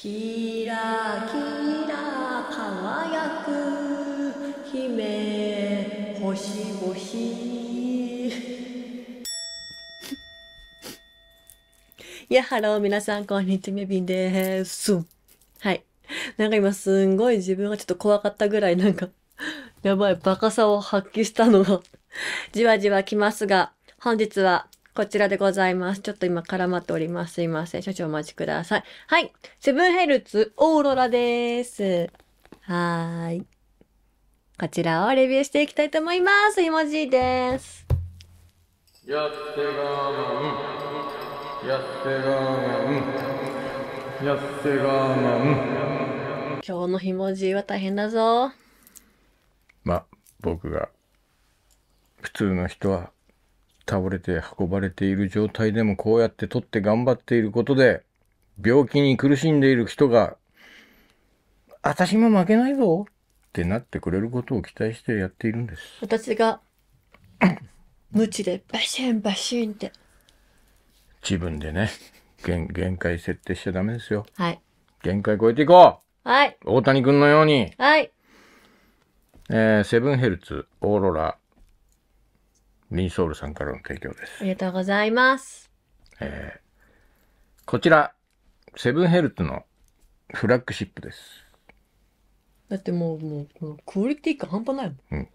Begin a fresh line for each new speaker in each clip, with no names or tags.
キラキラ輝く姫星々いや、ハロー、皆さん、こんにちは、みびんです。はい。なんか今、すんごい自分がちょっと怖かったぐらい、なんかやばい、バカさを発揮したのがじわじわ来ますが、本日はこちらでございます。ちょっと今絡まっております。すいません。少々お待ちください。はい。セブンヘルツオーロラです。はーい。こちらをレビューしていきたいと思います。ひもじいです。
やってがーやってがーやってがー今日
のひもじいは大変だぞ。
ま、僕が、普通の人は倒れて運ばれている状態でもこうやって取って頑張っていることで、病気に苦しんでいる人が、私も負けないぞってなってくれることを期待してやっているんです。
私が、無知でバシンバシンって。
自分でね、限限界設定しちゃダメですよ。はい。限界超えていこうはい。大谷君のように。はい。えー、セブンヘルツ、オーロラ、リンソールさんからの提供で
す。ありがとうございます。
えー、こちら、セブンヘルツのフラッグシップです。
だってもう、もう、もうクオリティ感半端ないもん。うん、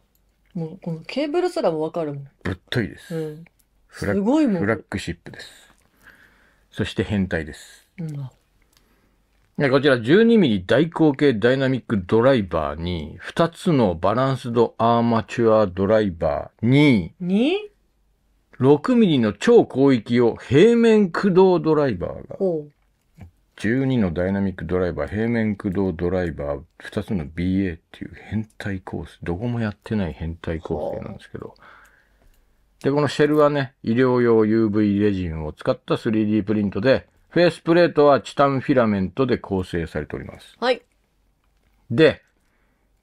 もう、このケーブルすらもわかるもん。
ぶっといです。うん。すごいもん。フラッグシップです。そして変態です。うん。こちら 12mm 大口径ダイナミックドライバーに、2つのバランスドアーマチュアドライバーに、6mm の超広域用平面駆動ドライバーが、12のダイナミックドライバー、平面駆動ドライバー、2つの BA っていう変態コース、どこもやってない変態構成なんですけど、で、このシェルはね、医療用 UV レジンを使った 3D プリントで、フェースプレートはチタンフィラメントで構成されております。はい。で、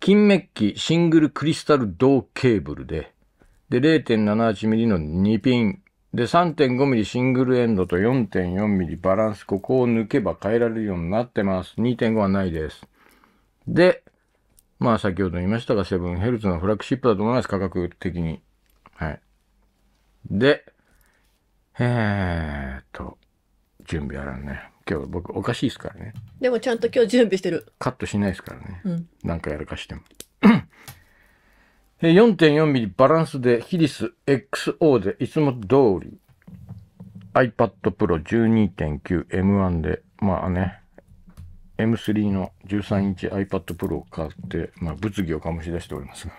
金メッキシングルクリスタル銅ケーブルで、で、0 7 8ミリの2ピン、で、3 5ミリシングルエンドと4 4ミリバランス、ここを抜けば変えられるようになってます。2.5はないです。で、まあ先ほど言いましたが、7Hz のフラッグシップだと思います、価格的に。はい。で、えーっと、準備やらんね今日僕おかしいですからね
でもちゃんと今日準備してる
カットしないですからね、うん、何かやらかしても 4.4mm バランスでヒリス XO でいつも通り iPad Pro 12.9M1 でまあね M3 の13インチ iPad Pro を買って、まあ、物議を醸し出しておりますが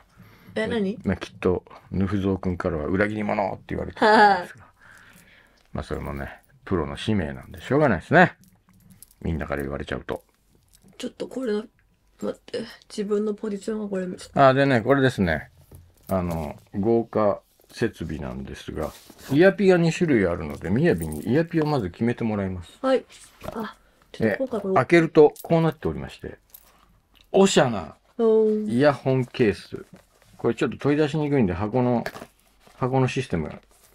え何、まあ、きっとヌフゾウ君からは裏切り者って言われてるんですがまあそれもねプロの使命なんでしょうがないですね。みんなから言われちゃうと。
ちょっとこれ、待って、自分のポジションはこれ見
あ、でね、これですね。あの、豪華設備なんですが、イヤピが2種類あるので、みやびにイヤピをまず決めてもらいます。
はい。あ、
ちょっと今回これ。開けると、こうなっておりまして、おしゃなイヤホンケース。これちょっと取り出しにくいんで、箱の、箱のシステム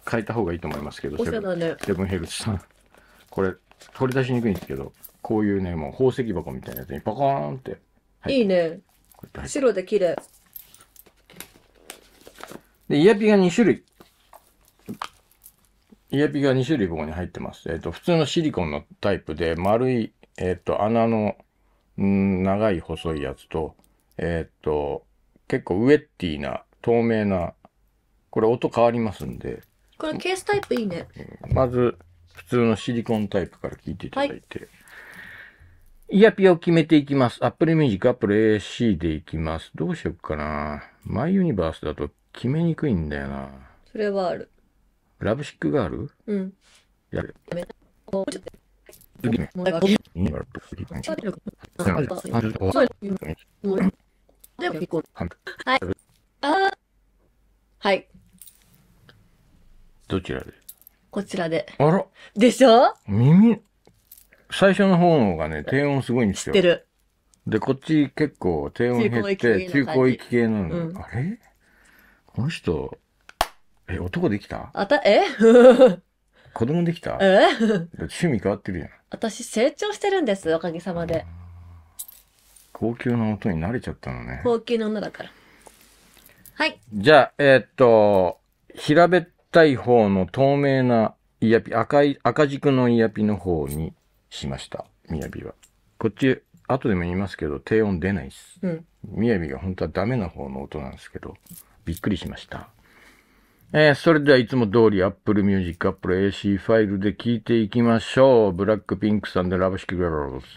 変えた方がいいと思いますけど、おしゃだね。セブンヘルツさん。これ、取り出しにくいんですけど、こういうね、もう宝石箱みたいなやつにパコーンって。
はい、いいね。白で綺麗。
で、イヤピが2種類。イヤピが2種類ここに入ってます。えっ、ー、と、普通のシリコンのタイプで、丸い、えっ、ー、と、穴の、ん長い細いやつと、えっ、ー、と、結構ウエッティな、透明な、これ音変わりますんで、
このケースタイプいいね。
まず、普通のシリコンタイプから聞いていただいて。はい、イヤピを決めていきます。アップルミュージ i c アップル AC でいきます。どうしよっかな。マイユニバースだと決めにくいんだよな。それはある。ラブシックガールうん。やる。
やうちはい。あはい。どちらでこちらで。あらでしょ
耳、最初の方のがね、低音すごいんですよ。知ってる。で、こっち結構低音減って、中高域系なの。うん、あれこの人、え、男できたあた、え 子供できたえ趣味変わってるやん。
私成長してるんです、おかげさまで。
高級な音に慣れちゃったのね。
高級な女だから。はい。
じゃあ、えー、っと、平べったい方の透明なイヤピ、赤い、赤軸のイヤピの方にしました。みやびは。こっち、後でも言いますけど、低音出ないです。みやびが本当はダメな方の音なんですけど、びっくりしました。えー、それではいつも通り Apple Music、Apple AC ファイルで聴いていきましょう。ブラックピンクさんでラブシ g i r ロ s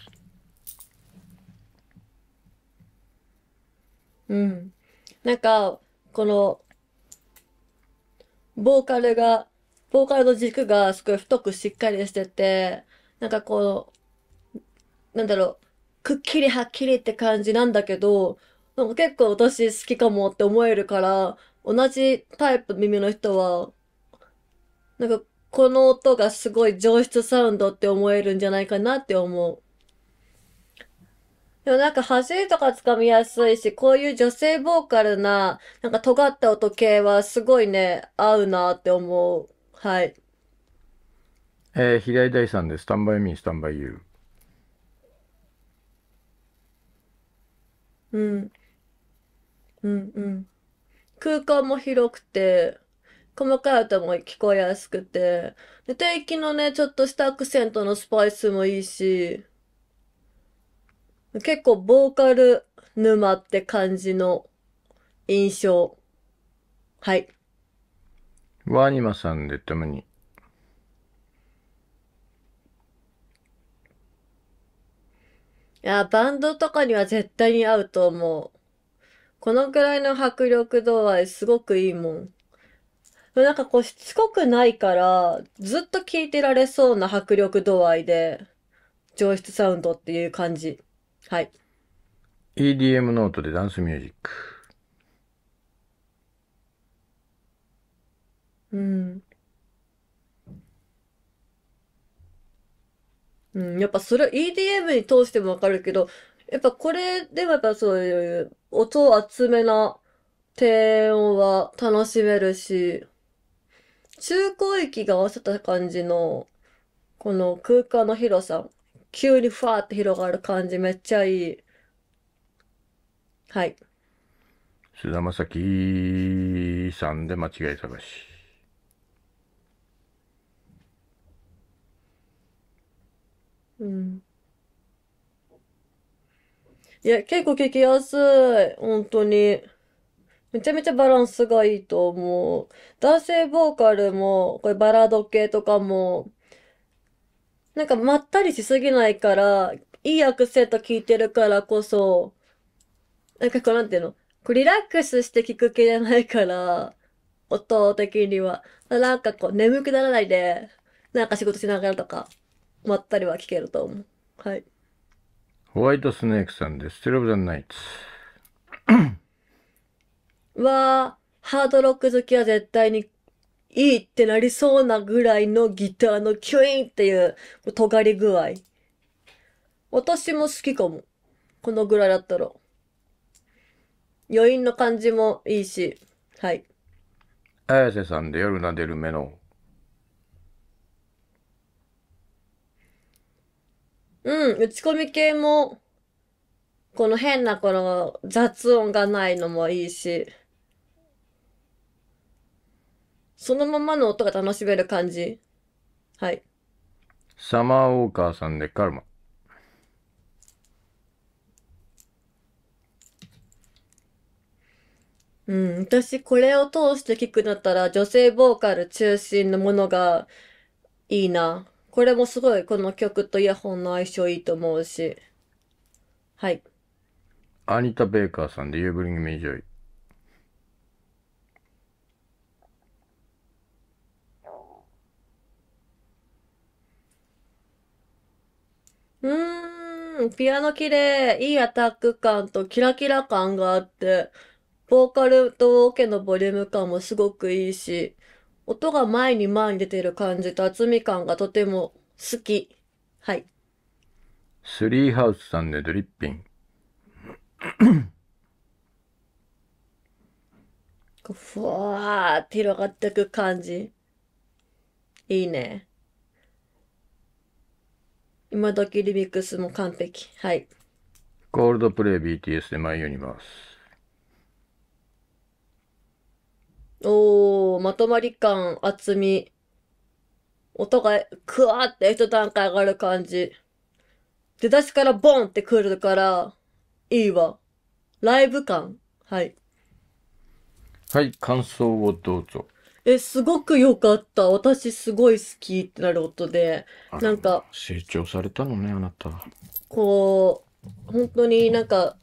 うん。なんか、このボーカルが、ボーカルの軸がすごい太くしっかりしてて、なんかこう、なんだろう、くっきりはっきりって感じなんだけど、なんか結構私好きかもって思えるから、同じタイプ耳の人は、なんかこの音がすごい上質サウンドって思えるんじゃないかなって思う。でもなんか走りとか掴みやすいし、こういう女性ボーカルな、なんか尖った音系はすごいね、合うなって思う。はい。
えー、平井大さんで、スタンバイミー、スタンバイユ
ー。うん。うんうん。空間も広くて、細かい音も聞こえやすくて、で、定期のね、ちょっとしたアクセントのスパイスもいいし、結構ボーカル沼って感じの印象。はい。
ワニマさんでたまに。い
や、バンドとかには絶対に合うと思う。このくらいの迫力度合いすごくいいもん。なんかこうしつこくないから、ずっと聴いてられそうな迫力度合いで、上質サウンドっていう感じ。はい。
EDM ノートでダンスミュージック。
うん。うん、やっぱそれ EDM に通してもわかるけど、やっぱこれでもやっぱそういう音厚めな低音は楽しめるし、中高域が合わせた感じのこの空間の広さ急にふわって広がる感じめっちゃいい。はい。
菅田将暉さんで間違い探し。
うん。いや、結構聞きやすい。本当に。めちゃめちゃバランスがいいと思う。男性ボーカルも、これバラード系とかも、なんかまったりしすぎないから、いいアクセント聞いてるからこそ、なんかこうなんていうの、こうリラックスして聞く気じゃないから、音的には。なんかこう眠くならないで、なんか仕事しながらとか、まったりは聞けると思う。はい。
ホワイトスネークさんです。ステルブザナイツ。
は、ハードロック好きは絶対にいいってなりそうなぐらいのギターのキュインっていう尖り具合。私も好きかも。このぐらいだったら。余韻の感じもいいし。はい。
綾瀬さんで夜なでる目の。
うん、打ち込み系も、この変なこの雑音がないのもいいし。そのままの音が楽しめる感じ。はい。
サマーウォーカーさんでカルマ。
うん、私これを通して聞くんだったら女性ボーカル中心のものがいいな。これもすごいこの曲とイヤホンの相性いいと思うし。はい。
アニタ・ベーカーさんでユーブリング・ミジョイ。
うーん、ピアノ綺麗、いいアタック感とキラキラ感があって、ボーカルとオケのボリューム感もすごくいいし、音が前に前に出てる感じと厚み感がとても好き。はい。
スリーハウスさんでドリッピン。
うふわーって広がってく感じ。いいね。今時リミックスも完璧。はい。
コールドプレイ BTS でマイユニバー
ス。おおまとまり感、厚み。音が、クワって一段階上がる感じ。出だしからボンってくるから、いいわ。ライブ感。はい。
はい、感想をどうぞ。
え、すごく良かった。私すごい好きってなる音で、なんか、
成長されたのね、あなた。
こう、本当になんか、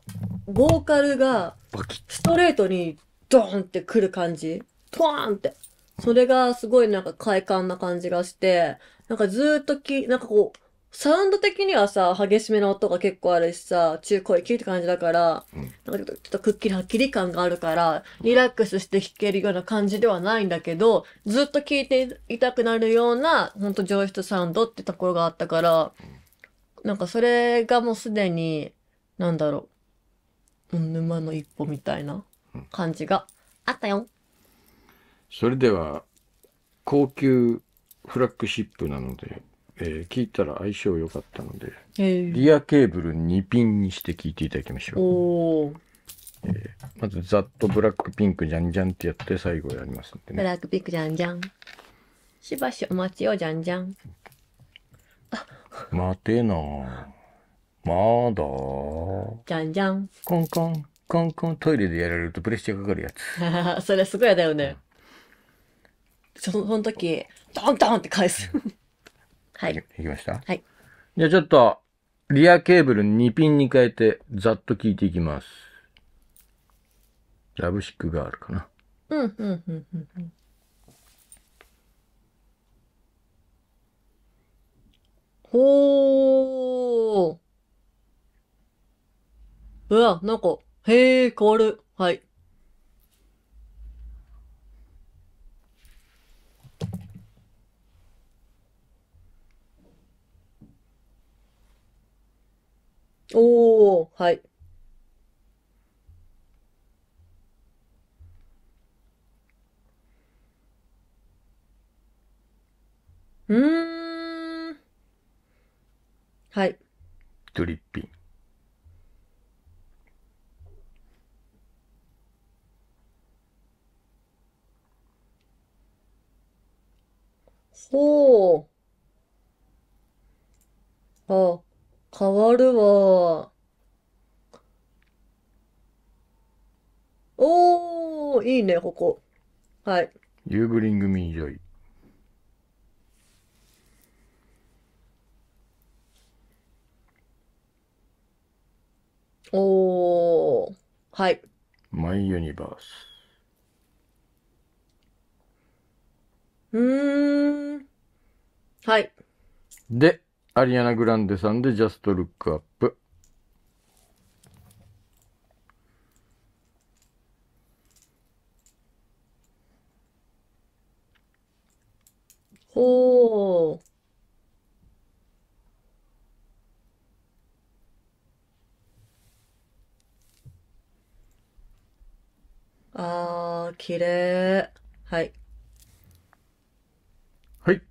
ボーカルがバキッ。ストレートにドーンってくる感じ。トワーンって。それがすごいなんか快感な感じがして、なんかずーっとき、なんかこう、サウンド的にはさ、激しめの音が結構あるしさ、中高ーって感じだから、うん、なんかちょっとくっきりはっきり感があるから、リラックスして弾けるような感じではないんだけど、ずっと聴いていたくなるような、ほんと上質サウンドってところがあったから、なんかそれがもうすでに、なんだろう、沼の一歩みたいな感じがあったよ。
それでは、高級フラッグシップなので、えー、聞いたら相性良かったので、えー、リアケーブル2ピンにして聞いていただきまし
ょう。
えー、まずざっとブラックピンクじゃんじゃんってやって最後やりますんでね。ブ
ラックピンクじゃんじゃん。しばしお待ちよじゃんじゃん。
待てなまだ
じゃんじゃん。コンコン、
コンコントイレでやられるとプレッシャーかかる
やつ。それすごいだよね。うん、その時、ドンドンって返す。はい。できましたはい。
じゃあちょっと、リアケーブル2ピンに変えて、ざっと聞いていきます。ラブシックがあるかな。
うん、うん、うん、うん。ほー。うわ、なんか、へー、変わる。はい。おお、はい。うーん。はい。ドリッピン。ほう。ああ。変わるわー。おいいね、ここ。はい。
ユーブリングミンジョイ。
おー、はい。
マイユニバース。うん。はい。で。アリアナ・グランデさんでジャスト・ルック・アップ。
ほう。ああ、綺麗。はい。
はい。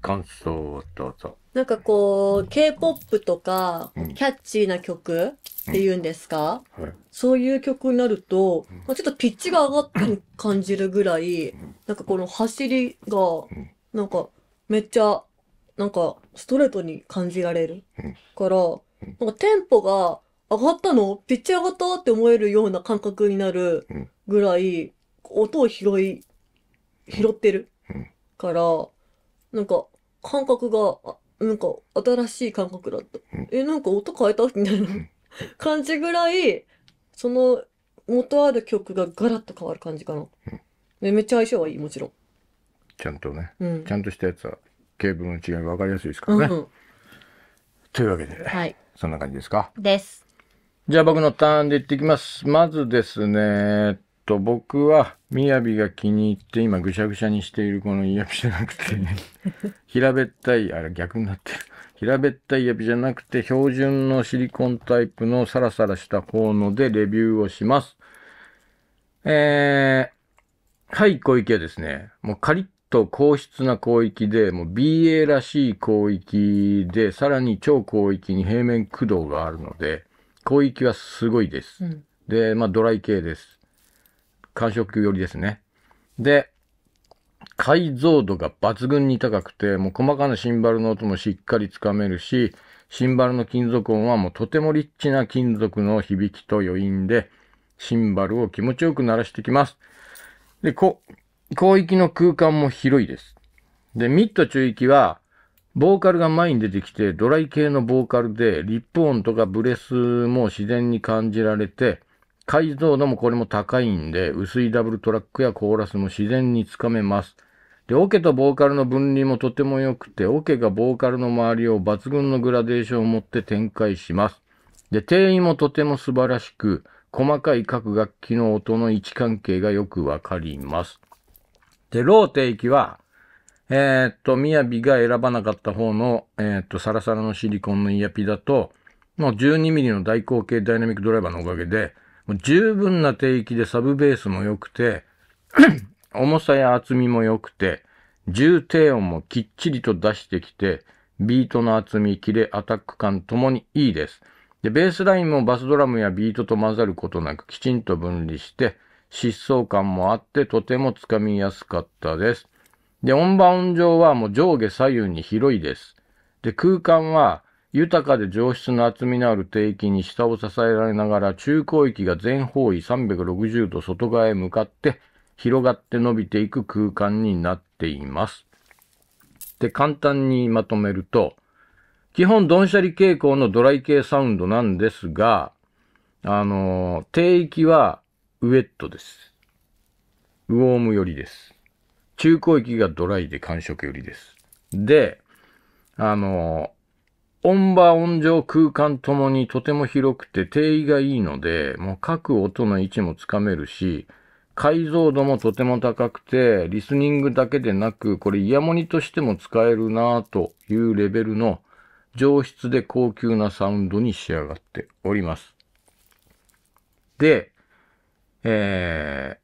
感想をどうぞ。
なんかこう、K-POP とか、キャッチーな曲っていうんですか、うんはい、そういう曲になると、まちょっとピッチが上がった感じるぐらい、なんかこの走りが、なんかめっちゃ、なんかストレートに感じられるから、なんかテンポが上がったのピッチ上がったって思えるような感覚になるぐらい、音を拾い、拾ってるから、なんか感覚がなんか新しい感覚だった。え、なんか音変えたみたいな感じぐらい、その元ある曲がガラッと変わる感じかな。めめっちゃ相性はいい、もちろん。
ちゃんとね、うん、ちゃんとしたやつは、ケーブルの違い分かりやすいですからね。うんうん、というわけで、はい、そんな感じですか。です。じゃあ僕のターンでいってきます。まずですね、と、僕は、みやびが気に入って、今、ぐしゃぐしゃにしているこのイヤピじゃなくて、平べったい、あれ、逆になってる。平べったいイヤピじゃなくて、標準のシリコンタイプのサラサラした方ので、レビューをします。えー、はい、小池はですね、もうカリッと硬質な広域で、もう BA らしい広域で、さらに超広域に平面駆動があるので、広域はすごいです。うん、で、まあ、ドライ系です。感触寄りですね。で、解像度が抜群に高くて、もう細かなシンバルの音もしっかりつかめるし、シンバルの金属音はもうとてもリッチな金属の響きと余韻で、シンバルを気持ちよく鳴らしてきます。で、こ、広域の空間も広いです。で、ミッド中域は、ボーカルが前に出てきて、ドライ系のボーカルで、リップ音とかブレスも自然に感じられて、解像度もこれも高いんで、薄いダブルトラックやコーラスも自然につかめます。で、オ、ケとボーカルの分離もとても良くて、オ、ケがボーカルの周りを抜群のグラデーションを持って展開します。で、定位もとても素晴らしく、細かい各楽器の音の位置関係がよくわかります。で、ロー定域は、えー、っと、みやびが選ばなかった方の、えー、っと、サラサラのシリコンのイヤピだと、もう12ミリの大口径ダイナミックドライバーのおかげで、もう十分な低域でサブベースも良くて 重さや厚みも良くて、重低音もきっちりと出してきて、ビートの厚み、キレ、アタック感ともにいいです。で、ベースラインもバスドラムやビートと混ざることなくきちんと分離して、疾走感もあってとてもつかみやすかったです。で、オンバウン上はもう上下左右に広いです。で、空間は豊かで上質な厚みのある低域に下を支えられながら中高域が全方位360度外側へ向かって広がって伸びていく空間になっています。で、簡単にまとめると、基本ドンシャリ傾向のドライ系サウンドなんですが、あのー、低域はウェットです。ウォーム寄りです。中高域がドライで感触寄りです。で、あのー音場、音場、空間ともにとても広くて定位がいいので、もう各音の位置もつかめるし、解像度もとても高くて、リスニングだけでなく、これイヤモニとしても使えるなぁというレベルの上質で高級なサウンドに仕上がっております。で、えー、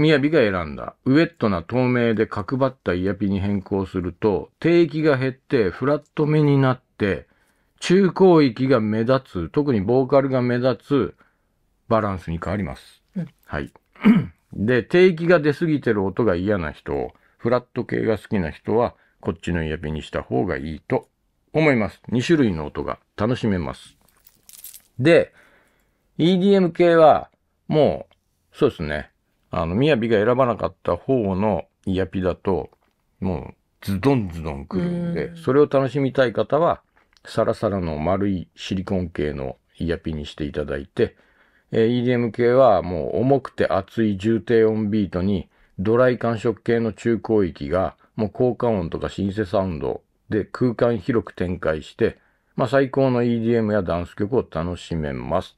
みやびが選んだ、ウエットな透明で角張ったイヤピに変更すると、定域が減ってフラット目になって、中高域が目立つ、特にボーカルが目立つバランスに変わります。うん、はい。で、低域が出すぎてる音が嫌な人、フラット系が好きな人は、こっちのイヤピにした方がいいと思います。2種類の音が楽しめます。で、EDM 系は、もう、そうですね。あの、みやびが選ばなかった方のイヤピだと、もう、ズドンズドン来るんで、んそれを楽しみたい方は、サラサラの丸いシリコン系のイヤピにしていただいて、え EDM 系はもう重くて厚い重低音ビートにドライ感触系の中高域がもう効果音とかシンセサウンドで空間広く展開して、まあ、最高の EDM やダンス曲を楽しめます。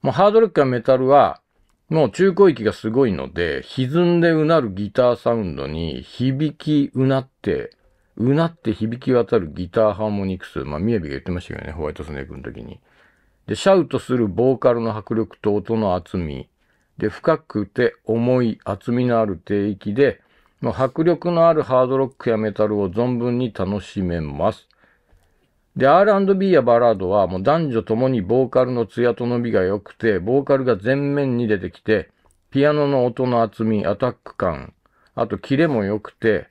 もうハードロックやメタルはもう中高域がすごいので、歪んでうなるギターサウンドに響きうなってうなって響き渡るギターハーモニクス。まあ、みやびが言ってましたけどね、ホワイトスネークの時に。で、シャウトするボーカルの迫力と音の厚み。で、深くて重い厚みのある低域で、あ、迫力のあるハードロックやメタルを存分に楽しめます。で、R&B やバラードはもう男女ともにボーカルの艶と伸びが良くて、ボーカルが前面に出てきて、ピアノの音の厚み、アタック感、あとキレも良くて、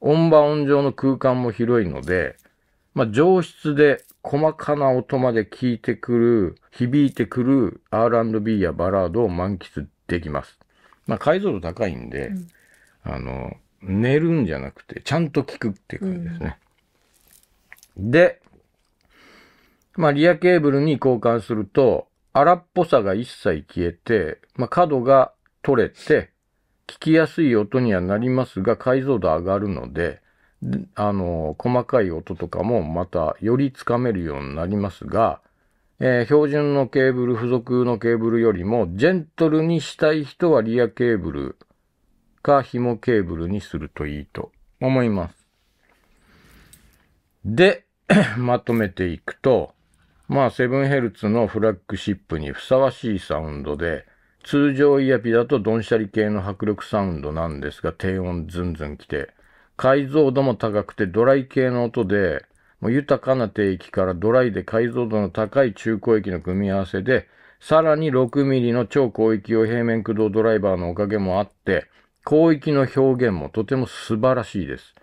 音場音上の空間も広いので、まあ、上質で細かな音まで聞いてくる、響いてくる R&B やバラードを満喫できます。まあ、解像度高いんで、うん、あの、寝るんじゃなくて、ちゃんと聞くって感じですね。うん、で、まあ、リアケーブルに交換すると、荒っぽさが一切消えて、まあ、角が取れて、聞きやすい音にはなりますが、解像度上がるので、あの、細かい音とかもまたよりつかめるようになりますが、えー、標準のケーブル、付属のケーブルよりも、ジェントルにしたい人はリアケーブルか紐ケーブルにするといいと思います。で、まとめていくと、まあ 7Hz のフラッグシップにふさわしいサウンドで、通常イヤピだとドンシャリ系の迫力サウンドなんですが、低音ズンズン来て、解像度も高くてドライ系の音で、もう豊かな低域からドライで解像度の高い中高域の組み合わせで、さらに 6mm の超高域を平面駆動ドライバーのおかげもあって、高域の表現もとても素晴らしいです。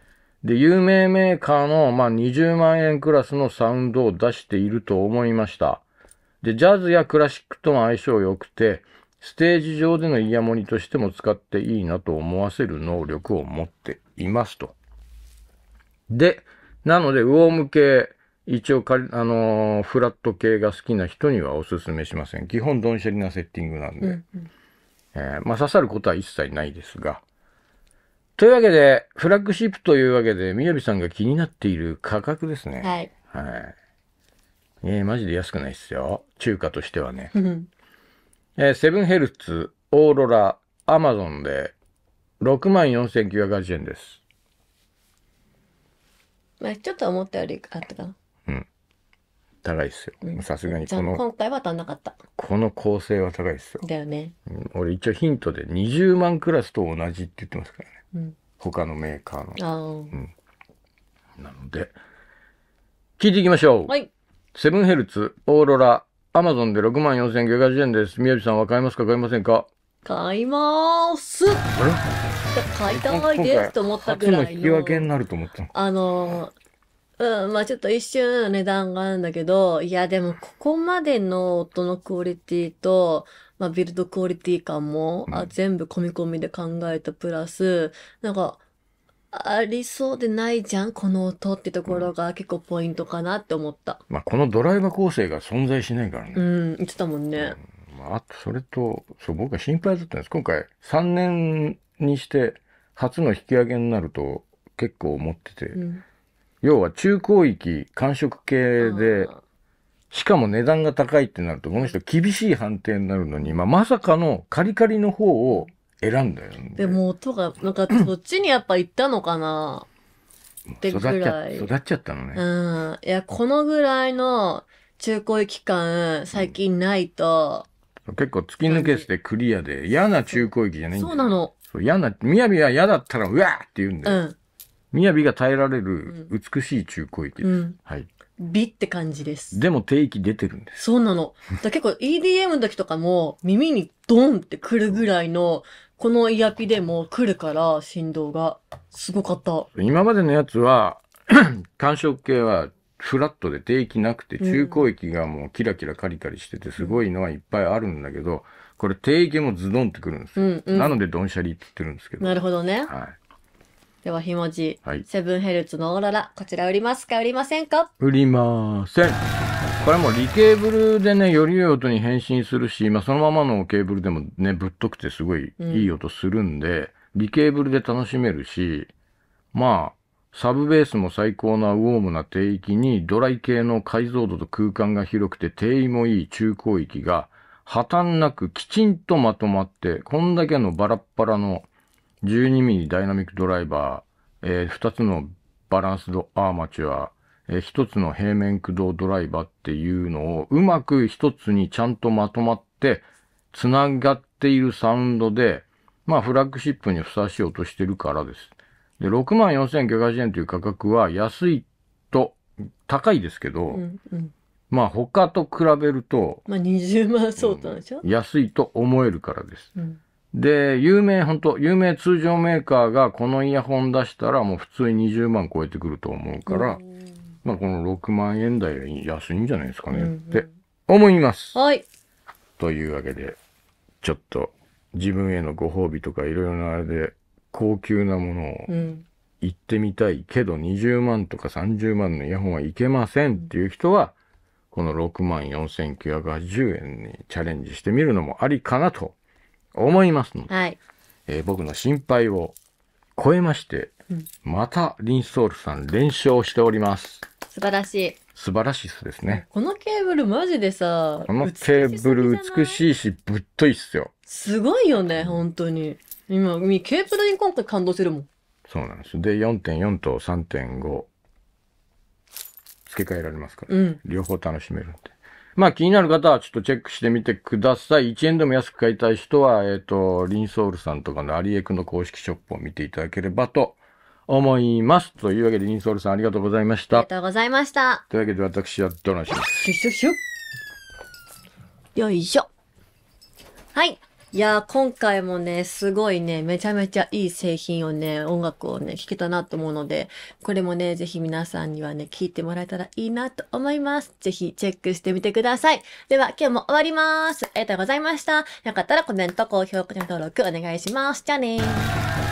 で、有名メーカーの、まあ、20万円クラスのサウンドを出していると思いました。で、ジャズやクラシックとも相性良くて、ステージ上でのイヤモニとしても使っていいなと思わせる能力を持っていますと。で、なので、ウォーム系、一応か、あのー、フラット系が好きな人にはおすすめしません。基本、ドンシャリなセッティングなんで。えー、まあ、刺さることは一切ないですが。というわけで、フラッグシップというわけで、みやびさんが気になっている価格ですね。はい。はい。えー、マジで安くないっすよ。中華としてはね。えー、セブンヘルツ、オーロラ、アマゾンで64,980円です。
まあ、ちょっと思ったよりあったかな。
うん。高いっすよ。さすがにこの。今回
は足んなかった。
この構成は高いっすよ。だよね。うん、俺一応ヒントで20万クラスと同じって言ってますからね。うん、他のメーカーの。あうん。なので、聞いていきましょう。はい。セブンヘルツ、オーロラ、アマゾンで6万4980円です。宮地さんは買いますか買いませんか
買いまーす買いたいですと思ったぐらいの。引き分
けになると思った
あの、うん、まあちょっと一瞬値段があるんだけど、いやでもここまでの音のクオリティと、まあビルドクオリティ感も、うん、あ全部込み込みで考えたプラス、なんか、ありそうでないじゃんこの音ってところが結構ポイントかなって思った。
まあ、このドライバー構成が存在しないからね。
うん、言ってたもんね。
まあ、あと、それと、そう、僕は心配だったんです。今回、3年にして、初の引き上げになると、結構思ってて、うん、要は中高域、完食系で、しかも値段が高いってなると、この人厳しい判定になるのに、まあ、まさかのカリカリの方を選んだよ、ね、
でも音がなんかそっちにやっぱ行ったのかなってぐらい育っちゃったのねうんいやこのぐらいの中古期間最近ないと、
うん、結構突き抜けしてクリアで嫌な中古域じゃないんだよそうなの嫌なみやびは嫌だったらうわーって言うんだよ、うん雅が耐えられる美しい中古域です、うん、はい。
美って感じで
す。でも定域出てるんで
す。そうなの。だ結構 EDM の時とかも耳にドンってくるぐらいのこのイヤピでも来るから、振動が。すごかった。
今までのやつは、感触系はフラットで定域なくて、中高域がもうキラキラカリカリしてて、すごいのはいっぱいあるんだけど、これ定域もズドンってくるんですうよ。んうん。なので、ドンシャリって言ってるんですけど。
なるほどね。はい。では、ひもじ。セブンヘルツのオーロラ、こちら売りますか売りませんか
売りません。これもリケーブルでね、より良い音に変身するし、まあ、そのままのケーブルでもね、ぶっとくてすごいいい音するんで、うん、リケーブルで楽しめるし、まあ、サブベースも最高なウォームな低域に、ドライ系の解像度と空間が広くて、低位もいい中高域が、破綻なくきちんとまとまって、こんだけのバラッバラの 12mm ダイナミックドライバー、えー、2つのバランスドアーマチュア、一つの平面駆動ドライバーっていうのをうまく一つにちゃんとまとまって繋がっているサウンドで、まあフラッグシップにふさわしようとしてるからです。で、64,980円という価格は安いと高いですけど、うんうん、まあ他と比べると、
まあ20万相当でしょ、
安いと思えるからです。うんで、有名、本当有名通常メーカーがこのイヤホン出したらもう普通に20万超えてくると思うから、うまあ、この6万円台は安いんじゃないですかね、って思います。はい。というわけで、ちょっと自分へのご褒美とかいろいろなあれで高級なものを行ってみたいけど20万とか30万のイヤホンはいけませんっていう人は、この6万4980円にチャレンジしてみるのもありかなと思いますので、はい、えー、僕の心配を超えまして、またリンソールさん連勝しております。素晴らしい。素晴らしいっすですね。
このケーブルマジでさ、
このケーブル美しいし、ぶっといっすよ。
すごいよね、本当に。今、ケーブルに今回感動してるもん。
そうなんです。で、4.4と3.5、付け替えられますから、うん、両方楽しめるんで。まあ気になる方はちょっとチェックしてみてください。1円でも安く買いたい人は、えっ、ー、と、リンソールさんとかのアリエクの公式ショップを見ていただければと思います。というわけで、インソールさんありがとうございました。ありがと
うございました。
というわけで、私はどのします。シュシュシュ。
よいしょ。はい。いや今回もね、すごいね、めちゃめちゃいい製品をね、音楽をね、聴けたなと思うので、これもね、ぜひ皆さんにはね、聴いてもらえたらいいなと思います。ぜひチェックしてみてください。では、今日も終わります。ありがとうございました。よかったらコメント、高評価、登録お
願いします。じゃあねー。